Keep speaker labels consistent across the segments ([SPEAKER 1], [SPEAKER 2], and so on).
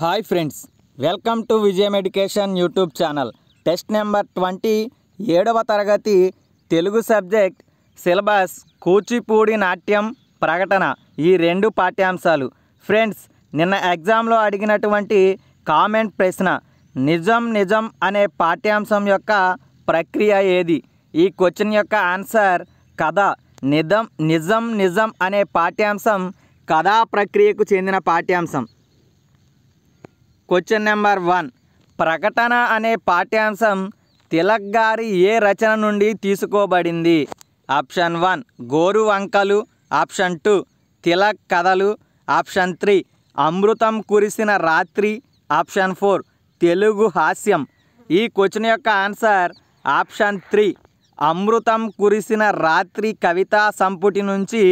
[SPEAKER 1] hi friends welcome to Vijayam education YouTube channel test number twenty ఏడవ తరగతి Telugu subject syllabus Kuchipudi నాట్యం ప్రకటన ఈ రెండు పాఠ్యాంశాలు ఫ్రెండ్స్ నిన్న ఎగ్జామ్లో అడిగినటువంటి కామెంట్ ప్రశ్న నిజం నిజం అనే పాఠ్యాంశం యొక్క ప్రక్రియ ఏది ఈ క్వశ్చన్ యొక్క ఆన్సర్ కథ నిజం నిజం నిజం అనే పాఠ్యాంశం కథా ప్రక్రియకు చెందిన పాఠ్యాంశం క్వశ్చన్ నెంబర్ వన్ ప్రకటన అనే పాఠ్యాంశం తిలక్ గారి ఏ రచన నుండి తీసుకోబడింది ఆప్షన్ వన్ గోరు వంకలు ఆప్షన్ టూ తిలక్ కథలు ఆప్షన్ త్రీ అమృతం కురిసిన రాత్రి ఆప్షన్ ఫోర్ తెలుగు హాస్యం ఈ క్వశ్చన్ యొక్క ఆన్సర్ ఆప్షన్ త్రీ అమృతం కురిసిన రాత్రి కవితా సంపుటి నుంచి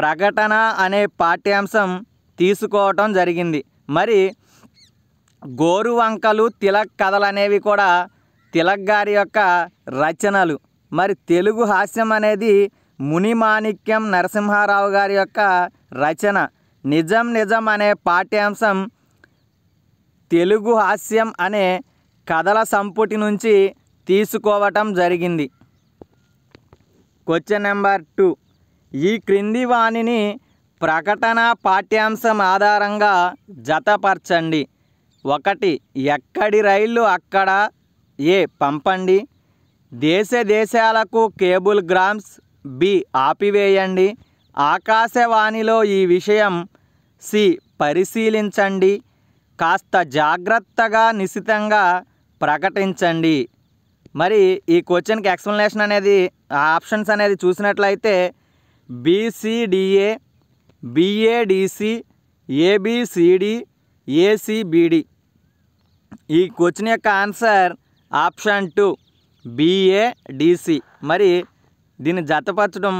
[SPEAKER 1] ప్రకటన అనే పాఠ్యాంశం తీసుకోవటం జరిగింది మరి గోరు వంకలు తిలక్ కథలు అనేవి కూడా తిలక్ గారి యొక్క రచనలు మరి తెలుగు హాస్యం అనేది మునిమాణిక్యం నరసింహారావు గారి యొక్క రచన నిజం నిజం అనే పాఠ్యాంశం తెలుగు హాస్యం అనే కథల సంపుటి నుంచి తీసుకోవటం జరిగింది క్వశ్చన్ నెంబర్ టూ ఈ క్రింది వాణిని ప్రకటన పాఠ్యాంశం ఆధారంగా జతపరచండి ఒకటి ఎక్కడి రైళ్ళు అక్కడ ఏ పంపండి దేశ దేశాలకు కేబుల్ గ్రామ్స్ బి ఆపివేయండి ఆకాశవాణిలో ఈ విషయం సి పరిశీలించండి కాస్త జాగ్రత్తగా నిశితంగా ప్రకటించండి మరి ఈ క్వశ్చన్కి ఎక్స్ప్లెనేషన్ అనేది ఆప్షన్స్ అనేది చూసినట్లయితే బీసీడిఏ బీఏడీసీ ఏబిసిడి ఏసిబిడి ఈ క్వశ్చన్ యొక్క ఆన్సర్ ఆప్షన్ టూ బీఏడీసీ మరి దీన్ని జతపరచడం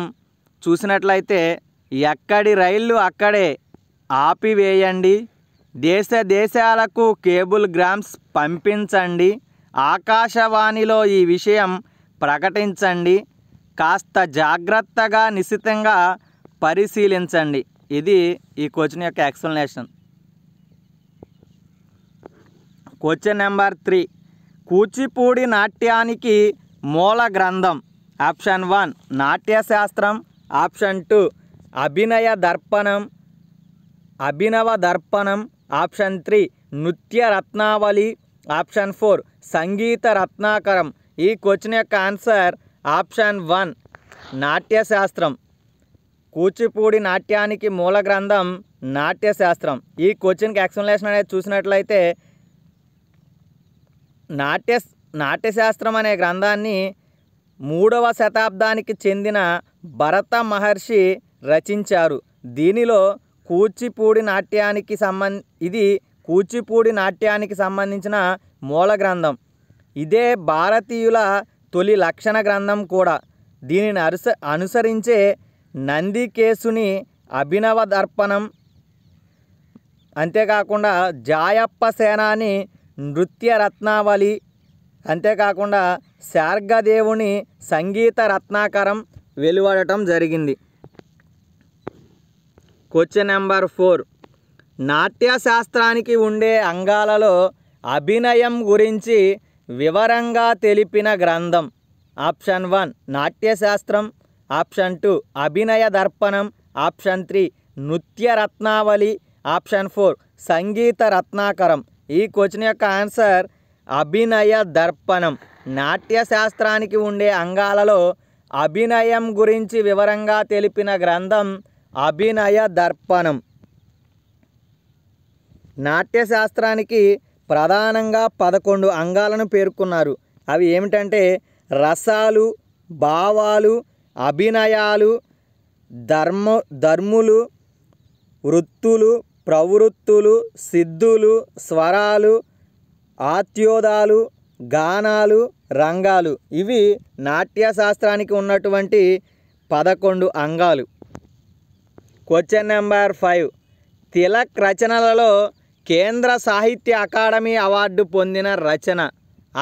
[SPEAKER 1] చూసినట్లయితే ఎక్కడి రైళ్ళు అక్కడే ఆపివేయండి దేశ దేశాలకు కేబుల్ గ్రామ్స్ పంపించండి ఆకాశవాణిలో ఈ విషయం ప్రకటించండి కాస్త జాగ్రత్తగా నిశితంగా పరిశీలించండి ఇది ఈ క్వశ్చన్ యొక్క explanation question number three Kuchipudi నాట్యానికి మూల గ్రంథం option one Natyashastra option two Abhinaya Darpanam Abhinava Darpanam option three Nritya Ratnavali option four సంగీత రత్నాకరం ఈ క్వశ్చన్ యొక్క answer option one Natyashastra Kuchipudi నాట్యానికి మూల గ్రంథం నాట్యశాస్త్రం ఈ క్వశ్చన్కి ఎక్స్ప్లెనేషన్ అనేది చూసినట్లయితే నాట్య నాట్యశాస్త్రం అనే గ్రంథాన్ని మూడవ శతాబ్దానికి చెందిన భరత మహర్షి రచించారు దీనిలో కూచిపూడి నాట్యానికి సంబంధ ఇది కూచిపూడి నాట్యానికి సంబంధించిన మూల గ్రంథం ఇదే భారతీయుల తొలి లక్షణ గ్రంథం కూడా దీనిని అనుస అనుసరించే నందికేశుని అభినవ దర్పణం అంతేకాకుండా జాయప్ప సేనాని నృత్య రత్నావళి అంతేకాకుండా శార్గదేవుని సంగీత రత్నాకరం వెలువడటం జరిగింది క్వశ్చన్ నెంబర్ ఫోర్ నాట్యశాస్త్రానికి ఉండే అంగాలలో అభినయం గురించి వివరంగా తెలిపిన గ్రంథం option one Natyashastra option two Abhinaya Darpanam option three Nritya Ratnavali option four సంగీత రత్నాకరం ఈ క్వశ్చన్ యొక్క ఆన్సర్ అభినయ దర్పణం నాట్య శాస్త్రానికి ఉండే అంగాలలో అభినయం గురించి వివరంగా తెలిపిన గ్రంథం అభినయ దర్పణం నాట్యశాస్త్రానికి ప్రధానంగా పదకొండు అంగాలను పేర్కొన్నారు అవి ఏమిటంటే రసాలు భావాలు అభినయాలు ధర్మ ధర్ములు వృత్తులు ప్రవృత్తులు సిద్ధులు స్వరాలు ఆత్యోదాలు గానాలు రంగాలు ఇవి నాట్యశాస్త్రానికి ఉన్నటువంటి పదకొండు అంగాలు క్వశ్చన్ నెంబర్ ఫైవ్ తిలక్ రచనలలో కేంద్ర సాహిత్య అకాడమీ అవార్డు పొందిన రచన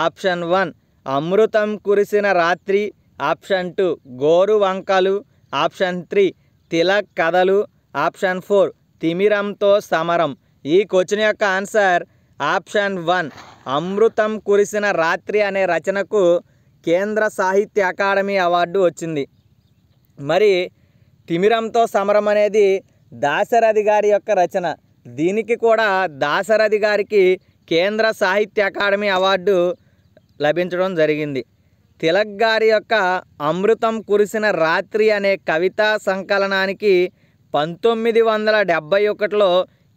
[SPEAKER 1] ఆప్షన్ వన్ అమృతం కురిసిన రాత్రి ఆప్షన్ టూ గోరు వంకలు ఆప్షన్ త్రీ తిలక్ కథలు ఆప్షన్ ఫోర్ తిమిరంతో సమరం ఈ క్వశ్చన్ యొక్క ఆన్సర్ ఆప్షన్ వన్ అమృతం కురిసిన రాత్రి అనే రచనకు కేంద్ర సాహిత్య అకాడమీ అవార్డు వచ్చింది మరి తిమిరంతో సమరం అనేది దాశరథి గారి యొక్క రచన దీనికి కూడా దాశరథి గారికి కేంద్ర సాహిత్య అకాడమీ అవార్డు లభించడం జరిగింది తిలక్ గారి యొక్క అమృతం కురిసిన రాత్రి అనే కవితా సంకలనానికి పంతొమ్మిది వందల డెబ్భై ఒకటిలో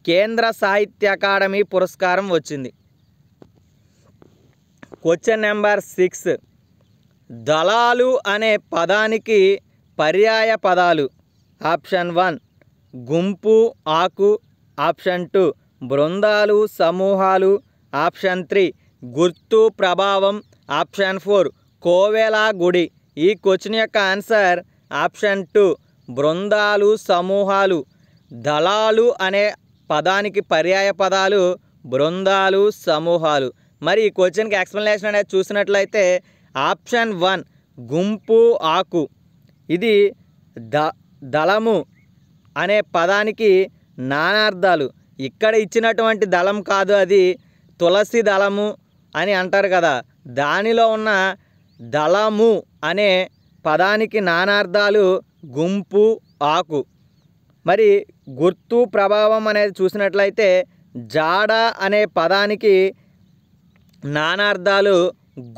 [SPEAKER 1] కేంద్ర సాహిత్య అకాడమీ పురస్కారం వచ్చింది క్వశ్చన్ నెంబర్ సిక్స్ దళాలు అనే పదానికి పర్యాయ పదాలు ఆప్షన్ వన్ గుంపు ఆకు ఆప్షన్ టూ బృందాలు సమూహాలు ఆప్షన్ త్రీ గుర్తు ప్రభావం ఆప్షన్ ఫోర్ కోవెలా గుడి ఈ క్వశ్చన్ యొక్క ఆన్సర్ ఆప్షన్ టూ బృందాలు సమూహాలు దళాలు అనే పదానికి పర్యాయ పదాలు బృందాలు సమూహాలు మరి ఈ క్వశ్చన్కి ఎక్స్ప్లెనేషన్ అనేది చూసినట్లయితే ఆప్షన్ వన్ గుంపు ఆకు ఇది ద దళము అనే పదానికి నానార్థాలు ఇక్కడ ఇచ్చినటువంటి దళం కాదు అది తులసి దళము అని అంటారు కదా దానిలో ఉన్న దళము అనే పదానికి నానార్థాలు గుంపు ఆకు మరి గుర్తు ప్రభావం అనేది చూసినట్లయితే జాడ అనే పదానికి నానార్థాలు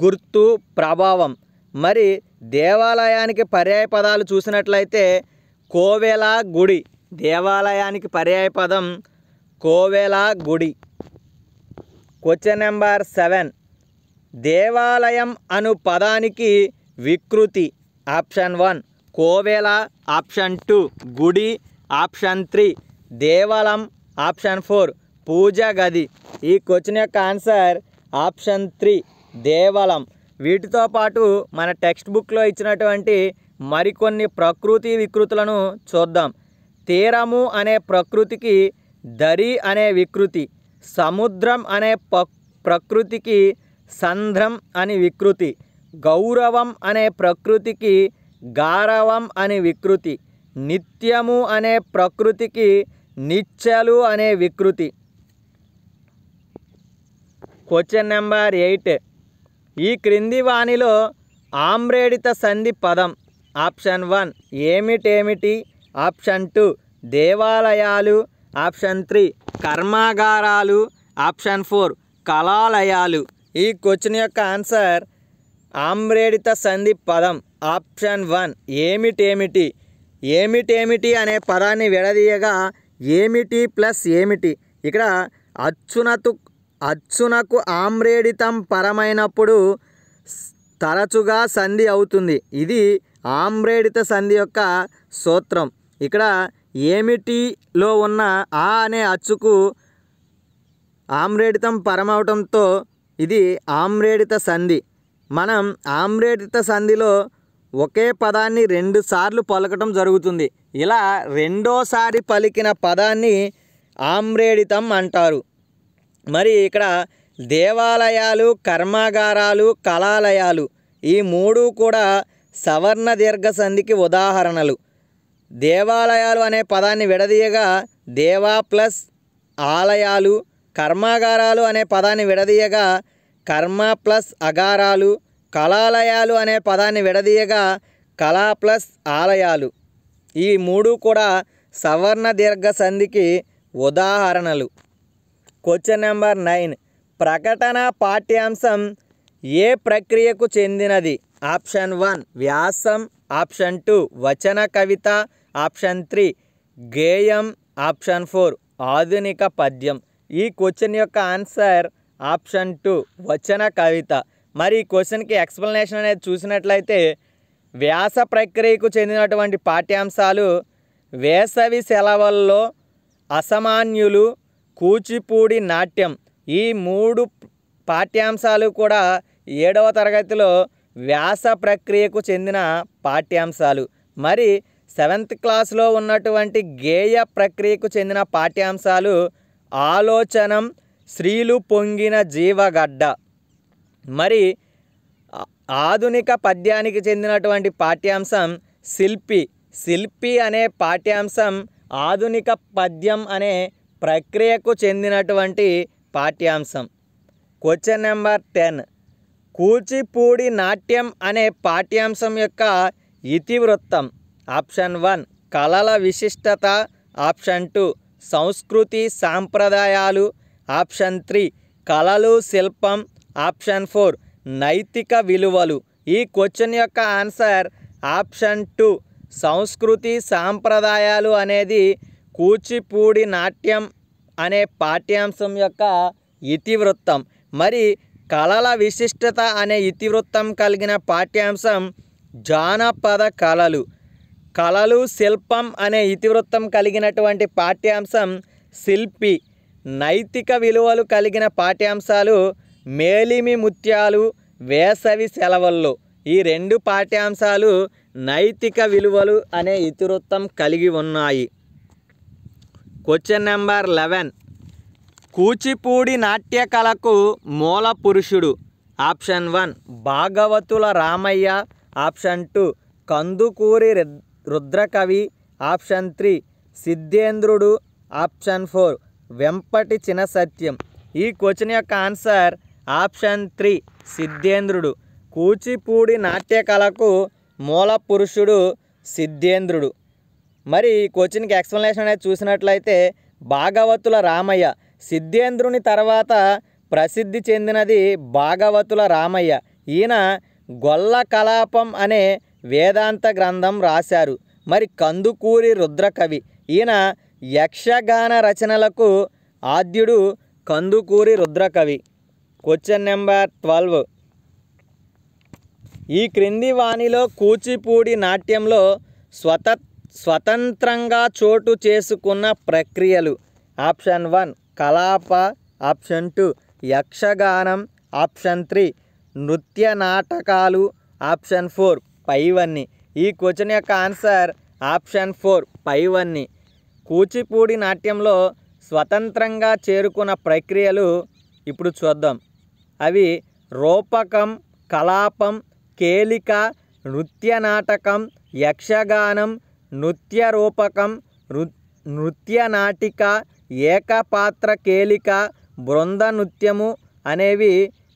[SPEAKER 1] గుర్తు ప్రభావం మరి దేవాలయానికి పర్యాయ పదాలు చూసినట్లయితే కోవెల గుడి దేవాలయానికి పర్యాయ పదం కోవెల గుడి క్వశ్చన్ నెంబర్ సెవెన్ దేవాలయం అను పదానికి వికృతి ఆప్షన్ వన్ కోవెల ఆప్షన్ టూ గుడి ఆప్షన్ త్రీ దేవాలయం ఆప్షన్ ఫోర్ పూజ గది ఈ క్వశ్చన్ యొక్క ఆన్సర్ ఆప్షన్ త్రీ దేవాలయం వీటితో పాటు మన టెక్స్ట్ బుక్లో ఇచ్చినటువంటి మరికొన్ని ప్రకృతి వికృతులను చూద్దాం తీరము అనే ప్రకృతికి దరి అనే వికృతి సముద్రం అనే ప్రకృతికి సంధ్రం అని వికృతి గౌరవం అనే ప్రకృతికి గారవం అని వికృతి నిత్యము అనే ప్రకృతికి నిచ్చలు అనే వికృతి క్వశ్చన్ నెంబర్ ఎయిట్ ఈ క్రింది వాణిలో ఆమ్రేడిత సంధి పదం ఆప్షన్ వన్ ఏమిటేమిటి ఆప్షన్ టూ దేవాలయాలు ఆప్షన్ త్రీ కర్మాగారాలు ఆప్షన్ ఫోర్ కళాలయాలు ఈ క్వశ్చన్ యొక్క ఆన్సర్ ఆమ్రేడిత సంధి పదం ఆప్షన్ వన్ ఏమిటేమిటి ఏమిటేమిటి అనే పదాన్ని విడదీయగా ఏమిటి ప్లస్ ఏమిటి ఇక్కడ అచ్చునతు అచ్చునకు ఆమ్రేడితం పరమైనప్పుడు తరచుగా సంధి అవుతుంది ఇది ఆమ్రేడిత సంధి యొక్క సూత్రం ఇక్కడ ఏమిటిలో ఉన్న ఆ అనే అచ్చుకు ఆమ్రేడితం పరమవటంతో ఇది ఆమ్రేడిత సంధి మనం ఆమ్రేడిత సంధిలో ఒకే పదాన్ని రెండుసార్లు పలకటం జరుగుతుంది ఇలా రెండోసారి పలికిన పదాన్ని ఆమ్రేడితం అంటారు మరి ఇక్కడ దేవాలయాలు కర్మాగారాలు కళాలయాలు ఈ మూడు కూడా సవర్ణ దీర్ఘ సంధికి ఉదాహరణలు దేవాలయాలు అనే పదాన్ని విడదీయగా దేవా ప్లస్ ఆలయాలు కర్మాగారాలు అనే పదాన్ని విడదీయగా కర్మ ప్లస్ అగారాలు కళాలయాలు అనే పదాన్ని విడదీయగా కళా ప్లస్ ఆలయాలు ఈ మూడు కూడా సవర్ణ దీర్ఘ సంధికి ఉదాహరణలు క్వశ్చన్ నెంబర్ నైన్ ప్రకటన పాఠ్యాంశం ఏ ప్రక్రియకు చెందినది ఆప్షన్ వన్ వ్యాసం ఆప్షన్ టూ వచన కవిత ఆప్షన్ త్రీ గేయం ఆప్షన్ ఫోర్ ఆధునిక పద్యం ఈ క్వశ్చన్ యొక్క ఆన్సర్ ఆప్షన్ టూ వచన కవిత మరి ఈ క్వశ్చన్కి ఎక్స్ప్లెనేషన్ అనేది చూసినట్లయితే వ్యాస ప్రక్రియకు చెందినటువంటి పాఠ్యాంశాలు వేసవి సెలవుల్లో అసామాన్యులు కూచిపూడి నాట్యం ఈ మూడు పాఠ్యాంశాలు కూడా ఏడవ తరగతిలో వ్యాస ప్రక్రియకు చెందిన పాఠ్యాంశాలు మరి సెవెంత్ క్లాస్లో ఉన్నటువంటి గేయ ప్రక్రియకు చెందిన పాఠ్యాంశాలు ఆలోచనం స్త్రీలు పొంగిన జీవగడ్డ మరి ఆధునిక పద్యానికి చెందినటువంటి పాఠ్యాంశం శిల్పి శిల్పి అనే పాఠ్యాంశం ఆధునిక పద్యం అనే ప్రక్రియకు చెందినటువంటి పాఠ్యాంశం క్వశ్చన్ నెంబర్ టెన్ కూచిపూడి నాట్యం అనే పాఠ్యాంశం యొక్క ఇతివృత్తం ఆప్షన్ వన్ కళల విశిష్టత ఆప్షన్ టూ సంస్కృతి సాంప్రదాయాలు ఆప్షన్ త్రీ కళలు శిల్పం ఆప్షన్ ఫోర్ నైతిక విలువలు ఈ క్వశ్చన్ యొక్క ఆన్సర్ ఆప్షన్ టూ సంస్కృతి సాంప్రదాయాలు అనేది కూచిపూడి నాట్యం అనే పాఠ్యాంశం యొక్క ఇతివృత్తం మరి కళల విశిష్టత అనే ఇతివృత్తం కలిగిన పాఠ్యాంశం జానపద కళలు కళలు శిల్పం అనే ఇతివృత్తం కలిగినటువంటి పాఠ్యాంశం శిల్పి నైతిక విలువలు కలిగిన పాఠ్యాంశాలు మేలిమి ముత్యాలు వేసవి సెలవుల్లో ఈ రెండు పాఠ్యాంశాలు నైతిక విలువలు అనే ఇతివృత్తం కలిగి ఉన్నాయి క్వశ్చన్ నెంబర్ లెవెన్ కూచిపూడి నాట్యకళకు మూల పురుషుడు option one Bhagavatula Ramayya option two Kandukuri Rudrakavi option three Siddhendra option four Vempati Chinna Satyam ఈ క్వశ్చన్ యొక్క answer option three Siddhendra Kuchipudi నాట్యకళకు మూల పురుషుడు సిద్ధేంద్రుడు మరి ఈ క్వశ్చన్కి ఎక్స్ప్లెనేషన్ అనేది చూసినట్లయితే భాగవతుల రామయ్య సిద్ధేంద్రుని తర్వాత ప్రసిద్ధి చెందినది భాగవతుల రామయ్య ఈయన గొల్ల కలాపం అనే వేదాంత గ్రంథం రాశారు మరి కందుకూరి రుద్రకవి ఈయన యక్షగాన రచనలకు ఆద్యుడు Kandukuri Rudrakavi question number twelve ఈ క్రింది వాణిలో కూచిపూడి నాట్యంలో స్వత స్వతంత్రంగా చోటు చేసుకున్న ప్రక్రియలు option one Kalapa option two Yakshagana option three నృత్య నాటకాలు ఆప్షన్ ఫోర్ పైవన్నీ ఈ క్వశ్చన్ యొక్క ఆన్సర్ ఆప్షన్ ఫోర్ పైవన్నీ కూచిపూడి నాట్యంలో స్వతంత్రంగా చేరుకున్న ప్రక్రియలు ఇప్పుడు చూద్దాం అవి రూపకం కలాపం కేలిక నృత్య నాటకం యక్షగానం నృత్య రూపకం నృత్య నాటిక ఏకపాత్ర కేలిక బృంద నృత్యము అనేవి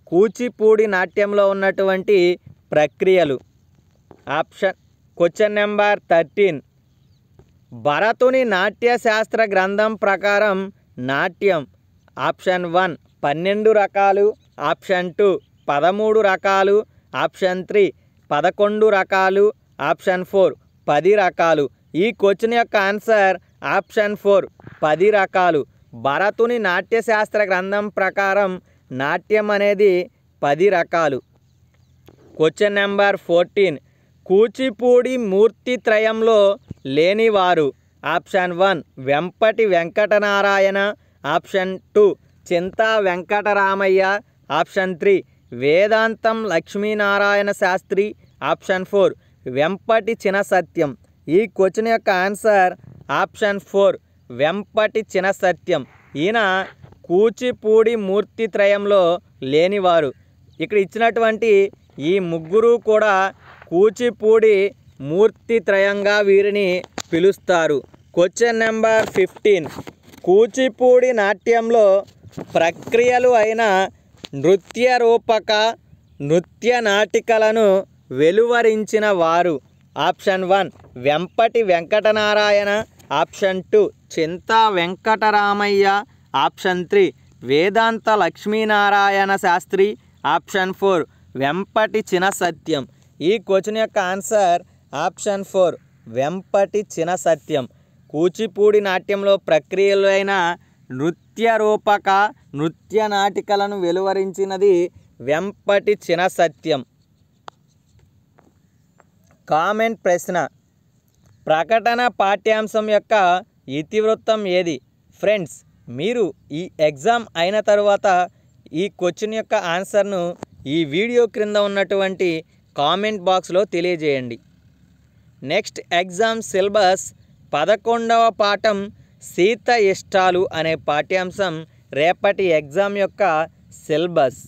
[SPEAKER 1] కూచిపూడి నాట్యంలో ఉన్నటువంటి ప్రక్రియలు ఆప్షన్ క్వశ్చన్ నెంబర్ థర్టీన్ భరతుని నాట్యశాస్త్ర గ్రంథం ప్రకారం నాట్యం ఆప్షన్ వన్ పన్నెండు రకాలు ఆప్షన్ టూ పదమూడు రకాలు ఆప్షన్ త్రీ పదకొండు రకాలు ఆప్షన్ ఫోర్ పది రకాలు ఈ క్వశ్చన్ యొక్క ఆన్సర్ ఆప్షన్ ఫోర్ పది రకాలు భరతుని నాట్యశాస్త్ర గ్రంథం ప్రకారం నాట్యం అనేది పది రకాలు క్వశ్చన్ నెంబర్ ఫోర్టీన్ కూచిపూడి మూర్తి త్రయంలో లేనివారు option one Vempati Venkatanarayana option two Chinta Venkataramayya option three Vedantam Lakshminarayana Sastri option four Vempati Chinnasatyam ఈ క్వశ్చన్ యొక్క answer option four Vempati Chinnasatyam ఈయన కూచిపూడి మూర్తి త్రయంలో లేనివారు ఇక్కడ ఇచ్చినటువంటి ఈ ముగ్గురు కూడా కూచిపూడి మూర్తి త్రయంగా వీరిని పిలుస్తారు క్వశ్చన్ నెంబర్ ఫిఫ్టీన్ కూచిపూడి నాట్యంలో ప్రక్రియలు అయిన నృత్య రూపక నృత్య నాటికలను వెలువరించిన వారు option one Vempati Venkatanarayana option two Chinta Venkataramayya option three Vedanta Lakshminarayana Sastri option four Vempati Chinna Satyam ఈ క్వశ్చన్ యొక్క answer option four Vempati Chinna సత్యం కూచిపూడి నాట్యంలో ప్రక్రియలు అయిన నృత్య రూపక నృత్య నాటికలను వెలువరించినది వెంపటి చిన సత్యం కామెంట్ ప్రశ్న ప్రకటన పాఠ్యాంశం యొక్క ఇతివృత్తం ఏది ఫ్రెండ్స్ మీరు ఈ ఎగ్జామ్ అయిన తర్వాత ఈ క్వశ్చన్ యొక్క ఆన్సర్ను ఈ వీడియో క్రింద ఉన్నటువంటి కామెంట్ బాక్స్లో తెలియజేయండి నెక్స్ట్ ఎగ్జామ్ సిలబస్ పదకొండవ పాఠం సీత ఇష్టాలు అనే పాఠ్యాంశం రేపటి ఎగ్జామ్ యొక్క సిలబస్